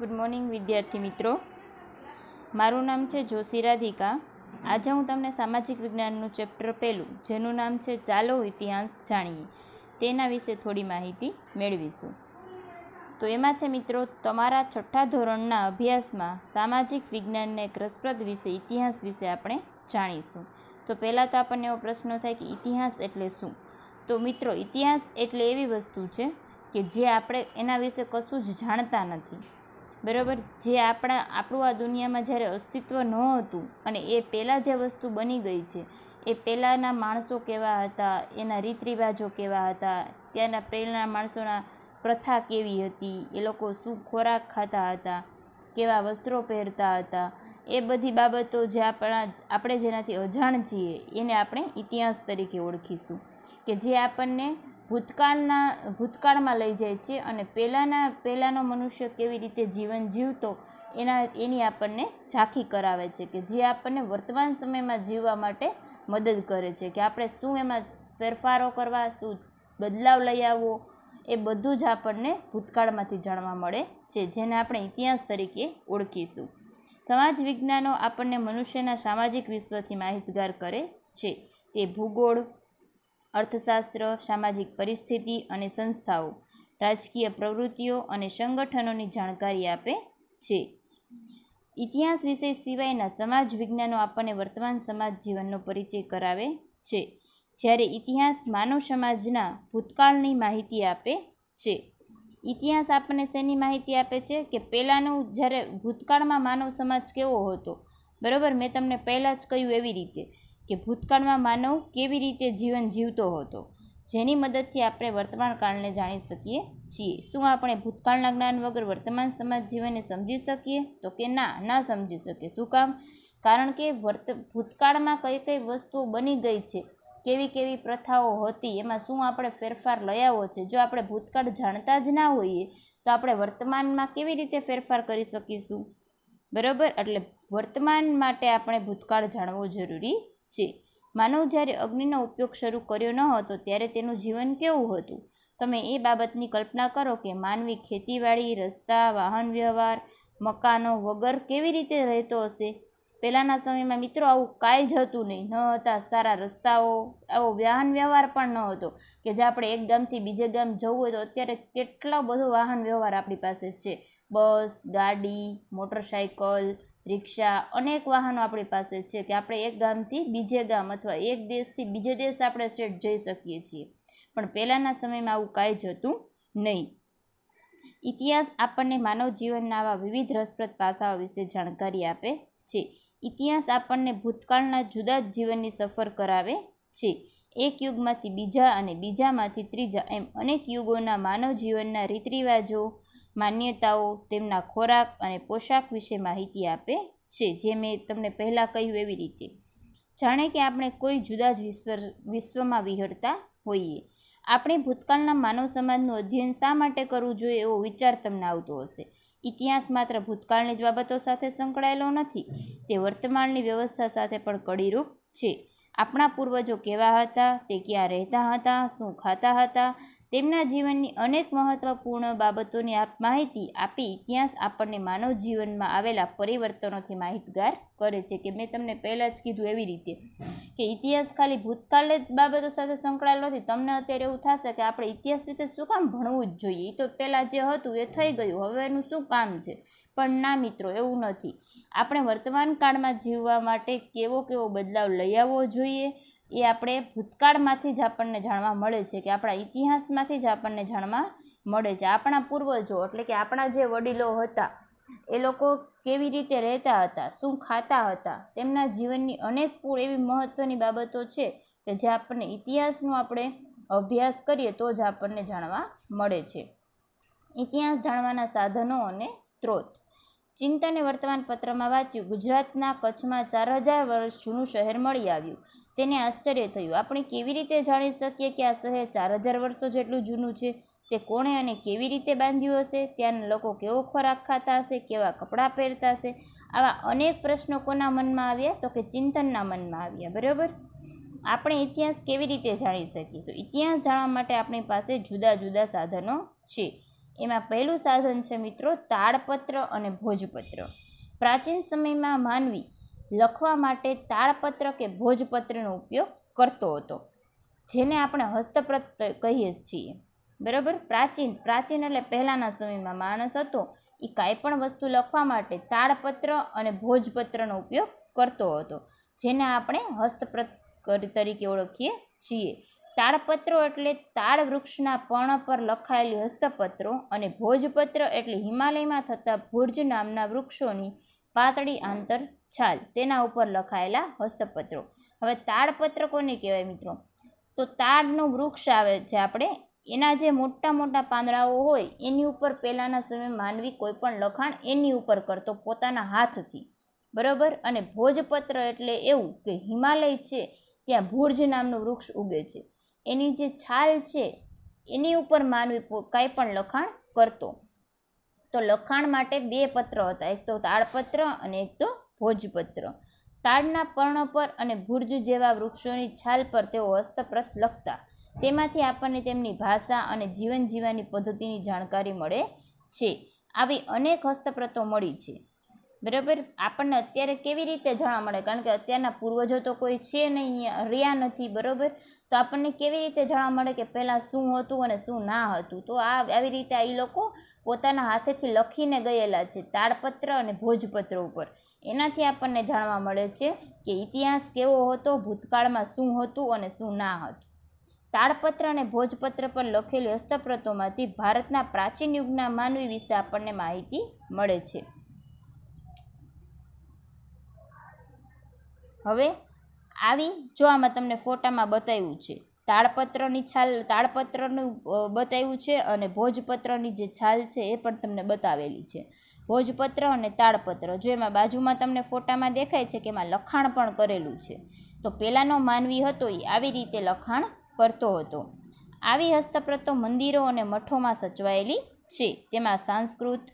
good morning વિદ્યાર્થી મિત્રો મારું નામ છે જોશી રાધિકા આજે હું તમને સામાજિક વિજ્ઞાનનું ચેપ્ટર પહેલું જેનું નામ છે ચાલો ઇતિહાસ જાણીએ તેના વિશે થોડી માહિતી મેળવીશું તો એમાં છે મિત્રો તમારા છઠ્ઠા ધોરણના અભ્યાસમાં સામાજિક વિજ્ઞાનને એક રસપ્રદ વિશે ઇતિહાસ વિશે આપણે જાણીશું તો પહેલાં તો આપણને એવો પ્રશ્ન થાય કે ઇતિહાસ એટલે શું તો મિત્રો ઇતિહાસ એટલે એવી વસ્તુ છે કે જે આપણે એના વિશે કશું જ જાણતા નથી બરાબર જે આપણા આપણું આ દુનિયામાં જ્યારે અસ્તિત્વ નહોતું અને એ પહેલાં જે વસ્તુ બની ગઈ છે એ પહેલાંના માણસો કેવા હતા એના રીત રિવાજો કેવા હતા ત્યાંના પહેલાંના માણસોના પ્રથા કેવી હતી એ લોકો શું ખોરાક ખાતા હતા કેવા વસ્ત્રો પહેરતા હતા એ બધી બાબતો જે આપણા આપણે જેનાથી અજાણ છીએ એને આપણે ઇતિહાસ તરીકે ઓળખીશું કે જે આપણને ભૂતકાળના ભૂતકાળમાં લઈ જાય છે અને પહેલાંના પહેલાંનો મનુષ્ય કેવી રીતે જીવન જીવતો એના એની આપણને ઝાંખી કરાવે છે કે જે આપણને વર્તમાન સમયમાં જીવવા માટે મદદ કરે છે કે આપણે શું એમાં ફેરફારો કરવા શું બદલાવ લઈ આવવો એ બધું જ આપણને ભૂતકાળમાંથી જાણવા મળે છે જેને આપણે ઇતિહાસ તરીકે ઓળખીશું સમાજ વિજ્ઞાનો આપણને મનુષ્યના સામાજિક વિશ્વથી માહિતગાર કરે છે તે ભૂગોળ અર્થશાસ્ત્ર સામાજિક પરિસ્થિતિ અને સંસ્થાઓ રાજકીય પ્રવૃત્તિઓ અને સંગઠનોની જાણકારી આપે છે ઇતિહાસ વિષય સિવાયના સમાજ વિજ્ઞાનો આપણને વર્તમાન સમાજ જીવનનો પરિચય કરાવે છે જ્યારે ઇતિહાસ માનવ સમાજના ભૂતકાળની માહિતી આપે છે ઇતિહાસ આપણને શેની માહિતી આપે છે કે પહેલાંનું જ્યારે ભૂતકાળમાં માનવ સમાજ કેવો હતો બરાબર મેં તમને પહેલાં જ કહ્યું એવી રીતે કે ભૂતકાળમાં માનવ કેવી રીતે જીવન જીવતો હતો જેની મદદથી આપણે વર્તમાન કાળને જાણી શકીએ છીએ શું આપણે ભૂતકાળના જ્ઞાન વગર વર્તમાન સમાજ જીવનને સમજી શકીએ તો કે ના ના સમજી શકીએ શું કામ કારણ કે વર્ત ભૂતકાળમાં કઈ કઈ વસ્તુઓ બની ગઈ છે કેવી કેવી પ્રથાઓ હતી એમાં શું આપણે ફેરફાર લઈ આવ્યો છે જો આપણે ભૂતકાળ જાણતા જ ના હોઈએ તો આપણે વર્તમાનમાં કેવી રીતે ફેરફાર કરી શકીશું બરાબર એટલે વર્તમાન માટે આપણે ભૂતકાળ જાણવું જરૂરી છે માનવ જ્યારે અગ્નિનો ઉપયોગ શરૂ કર્યો ન હતો ત્યારે તેનું જીવન કેવું હતું તમે એ બાબતની કલ્પના કરો કે માનવી ખેતીવાડી રસ્તા વાહન વ્યવહાર મકાનો વગર કેવી રીતે રહેતો હશે પહેલાંના સમયમાં મિત્રો આવું કાંઈ જ હતું નહીં ન હતા સારા રસ્તાઓ આવો વાહન વ્યવહાર પણ ન હતો કે જે આપણે એક ગામથી બીજે ગામ જવું હોય તો અત્યારે કેટલો બધો વાહન વ્યવહાર આપણી પાસે છે બસ ગાડી મોટરસાઇકલ રિક્ષા અનેક વાહનો આપણી પાસે છે કે આપણે એક ગામથી બીજે ગામ અથવા એક દેશથી બીજે દેશ આપણે સ્ટેટ જઈ શકીએ છીએ પણ પહેલાંના સમયમાં આવું કાંઈ જ હતું નહીં ઇતિહાસ આપણને માનવ જીવનના આવા વિવિધ રસપ્રદ પાસાઓ વિશે જાણકારી આપે છે ઇતિહાસ આપણને ભૂતકાળના જુદા જ જીવનની સફર કરાવે છે એક યુગમાંથી બીજા અને બીજામાંથી ત્રીજા એમ અનેક યુગોના માનવ જીવનના રીત રિવાજો માન્યતાઓ તેમના ખોરાક અને પોશાક વિશે માહિતી આપે છે જે મેં તમને પહેલાં કહ્યું એવી રીતે જાણે કે આપણે કોઈ જુદા જ વિશ્વ વિશ્વમાં વિહરતા હોઈએ આપણે ભૂતકાળના માનવ સમાજનું અધ્યયન શા માટે કરવું જોઈએ એવો વિચાર તમને આવતો હશે ઇતિહાસ માત્ર ભૂતકાળની જ બાબતો સાથે સંકળાયેલો નથી તે વર્તમાનની વ્યવસ્થા સાથે પણ કડીરૂપ છે આપણા પૂર્વજો કેવા હતા તે ક્યાં રહેતા હતા શું ખાતા હતા તેમના જીવનની અનેક મહત્વપૂર્ણ બાબતોની આપ માહિતી આપી ઇતિહાસ આપણને માનવ જીવનમાં આવેલા પરિવર્તનોથી માહિતગાર કરે છે કે મેં તમને પહેલાં જ કીધું એવી રીતે કે ઇતિહાસ ખાલી ભૂતકાળ જ બાબતો સાથે સંકળાયેલો નથી તમને અત્યારે એવું થશે કે આપણે ઇતિહાસ વિશે શું કામ ભણવું જ જોઈએ એ તો પહેલાં જે હતું એ થઈ ગયું હવેનું શું કામ છે પણ ના મિત્રો એવું નથી આપણે વર્તમાન કાળમાં જીવવા માટે કેવો કેવો બદલાવ લઈ આવવો જોઈએ એ આપણે ભૂતકાળમાંથી જ આપણને જાણવા મળે છે કે આપણા ઇતિહાસમાંથી જ આપણને જાણવા મળે છે આપણા પૂર્વજો એટલે કે આપણા જે વડીલો હતા એ લોકો કેવી રીતે રહેતા હતા શું ખાતા હતા તેમના જીવનની અનેક પૂર એવી મહત્ત્વની બાબતો છે કે જે આપણને ઇતિહાસનો આપણે અભ્યાસ કરીએ તો જ આપણને જાણવા મળે છે ઇતિહાસ જાણવાના સાધનો અને સ્ત્રોત ચિંતન વર્તમાન પત્રમાં વાંચ્યું ગુજરાતના કચ્છમાં ચાર હજાર વર્ષ જૂનું શહેર મળી આવ્યું તેને આશ્ચર્ય થયું આપણે કેવી રીતે જાણી શકીએ કે આ શહેર ચાર હજાર વર્ષો જેટલું જૂનું છે તે કોણે અને કેવી રીતે બાંધ્યું હશે ત્યાંના લોકો કેવો ખોરાક ખાતા હશે કેવા કપડાં પહેરતા હશે આવા અનેક પ્રશ્નો કોના મનમાં આવ્યા તો કે ચિંતનના મનમાં આવ્યા બરાબર આપણે ઇતિહાસ કેવી રીતે જાણી શકીએ તો ઇતિહાસ જાણવા માટે આપણી પાસે જુદા જુદા સાધનો છે એમાં પહેલું સાધન છે મિત્રો તાળપત્ર અને ભોજપત્ર પ્રાચીન સમયમાં માનવી લખવા માટે તાળપત્ર કે ભોજપત્રનો ઉપયોગ કરતો હતો જેને આપણે હસ્તપ્રત કહીએ છીએ બરાબર પ્રાચીન પ્રાચીન એટલે પહેલાંના સમયમાં માણસ હતો એ કાંઈ પણ વસ્તુ લખવા માટે તાળપત્ર અને ભોજપત્રનો ઉપયોગ કરતો હતો જેને આપણે હસ્તપ્રત તરીકે ઓળખીએ છીએ તાળપત્રો એટલે તાળ વૃક્ષના પર્ણ પર લખાયેલી હસ્તપત્રો અને ભોજપત્ર એટલે હિમાલયમાં થતા ભુર્જ નામના વૃક્ષોની પાતળી આંતર છાલ તેના ઉપર લખાયેલા હસ્તપત્રો હવે તાડપત્ર કોને કહેવાય મિત્રો તો તાડનું વૃક્ષ આવે છે આપણે એના જે મોટા મોટા પાંદડાઓ હોય એની ઉપર પહેલાંના સમયે માનવી કોઈ પણ લખાણ એની ઉપર કરતો પોતાના હાથથી બરાબર અને ભોજપત્ર એટલે એવું કે હિમાલય છે ત્યાં ભુર્જ નામનું વૃક્ષ ઉગે છે એની જે છાલ છે એની ઉપર માનવી કાંઈ પણ લખાણ કરતો તો લખાણ માટે બે પત્ર હતા એક તો તાડપત્ર અને એક તો ભોજપત્ર તાડના પર્ણ પર અને ભુર્જ જેવા વૃક્ષોની છાલ પર તેઓ હસ્તપ્રત લખતા તેમાંથી આપણને તેમની ભાષા અને જીવન જીવવાની પદ્ધતિની જાણકારી મળે છે આવી અનેક હસ્તપ્રતો મળી છે બરાબર આપણને અત્યારે કેવી રીતે જાણવા મળે કારણ કે અત્યારના પૂર્વજો તો કોઈ છે નહીં રહ્યા નથી બરાબર તો આપણને કેવી રીતે જાણવા મળે કે પહેલાં શું હતું અને શું ના હતું તો આ આવી રીતે એ લોકો પોતાના હાથેથી લખીને ગયેલા છે તાળપત્ર અને ભોજપત્ર ઉપર એનાથી આપણને જાણવા મળે છે કે ઇતિહાસ કેવો હતો ભૂતકાળમાં શું હતું અને શું ના હતું તાળપત્ર અને ભોજપત્ર પર લખેલી હસ્તપ્રતોમાંથી ભારતના પ્રાચીન યુગના માનવી વિશે આપણને માહિતી મળે છે હવે આવી જો આમાં તમને ફોટામાં બતાવ્યું છે તાળપત્રની છાલ તાળપત્રનું બતાવ્યું છે અને ભોજપત્રની જે છાલ છે એ પણ તમને બતાવેલી છે ભોજપત્ર અને તાળપત્ર જો એમાં બાજુમાં તમને ફોટામાં દેખાય છે કે એમાં લખાણ પણ કરેલું છે તો પહેલાંનો માનવી હતો એ આવી રીતે લખાણ કરતો હતો આવી હસ્તપ્રતો મંદિરો અને મઠોમાં સચવાયેલી છે તેમાં સંસ્કૃત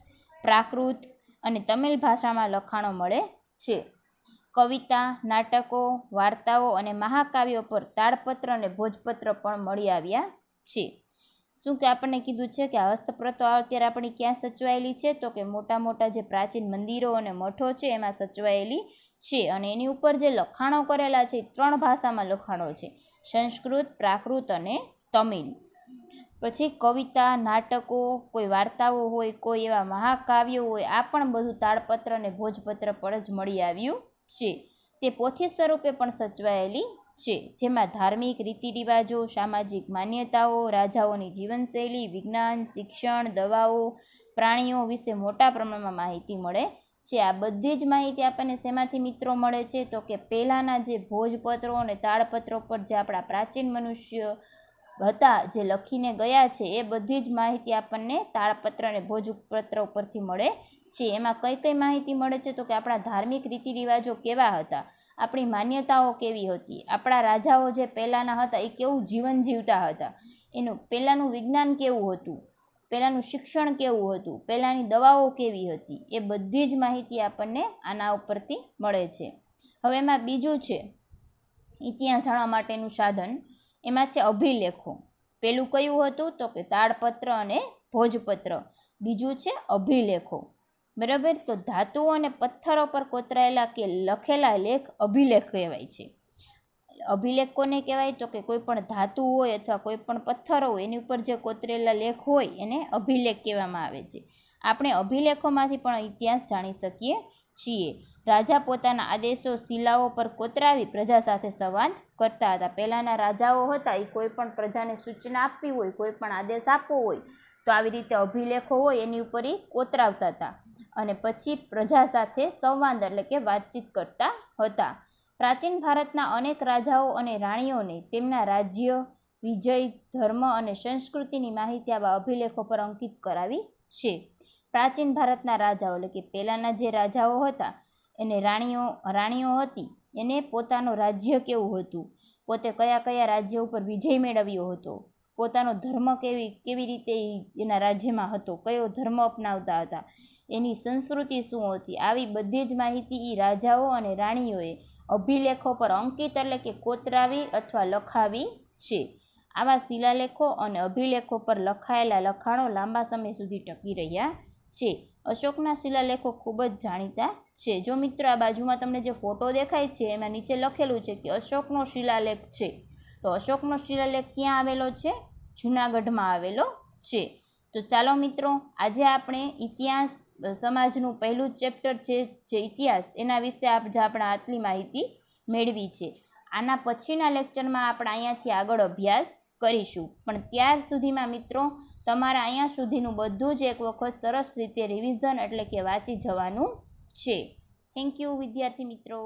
પ્રાકૃત અને તમિલ ભાષામાં લખાણો મળે છે કવિતા નાટકો વાર્તાઓ અને મહાકાવ્યો પર તાળપત્ર અને ભોજપત્ર પણ મળી આવ્યા છે શું કે આપણને કીધું છે કે આ હસ્તપ્રતો અત્યારે આપણી ક્યાં સચવાયેલી છે તો કે મોટા મોટા જે પ્રાચીન મંદિરો અને મઠો છે એમાં સચવાયેલી છે અને એની ઉપર જે લખાણો કરેલા છે ત્રણ ભાષામાં લખાણો છે સંસ્કૃત પ્રાકૃત અને તમિલ પછી કવિતા નાટકો કોઈ વાર્તાઓ હોય કોઈ એવા મહાકાવ્યો હોય આ પણ બધું તાળપત્ર અને ભોજપત્ર પર જ મળી આવ્યું છે તે પોથી સ્વરૂપે પણ સચવાયેલી છે જેમાં ધાર્મિક રીતિરિવાજો સામાજિક માન્યતાઓ રાજાઓની જીવનશૈલી વિજ્ઞાન શિક્ષણ દવાઓ પ્રાણીઓ વિશે મોટા પ્રમાણમાં માહિતી મળે છે આ બધી જ માહિતી આપણને શેમાંથી મિત્રો મળે છે તો કે પહેલાંના જે ભોજપત્રો અને તાળપત્રો પર જે આપણા પ્રાચીન મનુષ્ય હતા જે લખીને ગયા છે એ બધી જ માહિતી આપણને તાળપત્ર અને ભોજપત્ર ઉપરથી મળે છે એમાં કઈ કઈ માહિતી મળે છે તો કે આપણા ધાર્મિક રીતિ કેવા હતા આપણી માન્યતાઓ કેવી હતી આપણા રાજાઓ જે પહેલાંના હતા એ કેવું જીવન જીવતા હતા એનું પહેલાંનું વિજ્ઞાન કેવું હતું પહેલાંનું શિક્ષણ કેવું હતું પહેલાંની દવાઓ કેવી હતી એ બધી જ માહિતી આપણને આના ઉપરથી મળે છે હવે એમાં બીજું છે ઇતિહાસ જાણવા માટેનું સાધન એમાં છે અભિલેખો પહેલું કયું હતું તો કે તાળપત્ર અને ભોજપત્ર બીજું છે અભિલેખો બરાબર તો ધાતુઓ અને પથ્થરો પર કોતરાયેલા કે લખેલા લેખ અભિલેખ કહેવાય છે અભિલેખ કોને કહેવાય તો કે કોઈ પણ ધાતુ હોય અથવા કોઈ પણ પથ્થરો હોય એની ઉપર જે કોતરેલા લેખ હોય એને અભિલેખ કહેવામાં આવે છે આપણે અભિલેખોમાંથી પણ ઇતિહાસ જાણી શકીએ છીએ રાજા પોતાના આદેશો શિલાઓ પર કોતરાવી પ્રજા સાથે સંવાદ કરતા હતા પહેલાંના રાજાઓ હતા એ કોઈ પણ પ્રજાને સૂચના આપવી હોય કોઈ પણ આદેશ આપવો હોય તો આવી રીતે અભિલેખો હોય એની ઉપર એ કોતરાવતા હતા અને પછી પ્રજા સાથે સંવાદ એટલે કે વાતચીત કરતા હતા પ્રાચીન ભારતના અનેક રાજાઓ અને રાણીઓને તેમના રાજ્ય વિજય ધર્મ અને સંસ્કૃતિની માહિતી આવા અભિલેખો પર અંકિત કરાવી છે પ્રાચીન ભારતના રાજાઓ એટલે કે પહેલાંના જે રાજાઓ હતા એને રાણીઓ રાણીઓ હતી એને પોતાનું રાજ્ય કેવું હતું પોતે કયા કયા રાજ્ય ઉપર વિજય મેળવ્યો હતો પોતાનો ધર્મ કેવી કેવી રીતે એના રાજ્યમાં હતો કયો ધર્મ અપનાવતા હતા એની સંસ્કૃતિ શું હતી આવી બધી જ માહિતી એ રાજાઓ અને રાણીઓએ અભિલેખો પર અંકિત એટલે કે કોતરાવી અથવા લખાવી છે આવા શિલાલેખો અને અભિલેખો પર લખાયેલા લખાણો લાંબા સમય સુધી ટકી રહ્યા છે અશોકના શિલાલેખો ખૂબ જ જાણીતા છે જો મિત્રો આ બાજુમાં તમને જે ફોટો દેખાય છે એમાં નીચે લખેલું છે કે અશોકનો શિલાલેખ છે તો અશોકનો શિલાલેખ ક્યાં આવેલો છે જૂનાગઢમાં આવેલો છે તો ચાલો મિત્રો આજે આપણે ઇતિહાસ સમાજનું પહેલું ચેપ્ટર છે જે ઇતિહાસ એના વિશે જે આપણે આટલી માહિતી મેળવી છે આના પછીના લેક્ચરમાં આપણે અહીંયાથી આગળ અભ્યાસ કરીશું પણ ત્યાર સુધીમાં મિત્રો તમારા અહીંયા સુધીનું બધું જ એક વખત સરસ રીતે રિવિઝન એટલે કે વાંચી જવાનું છે થેન્ક યુ વિદ્યાર્થી મિત્રો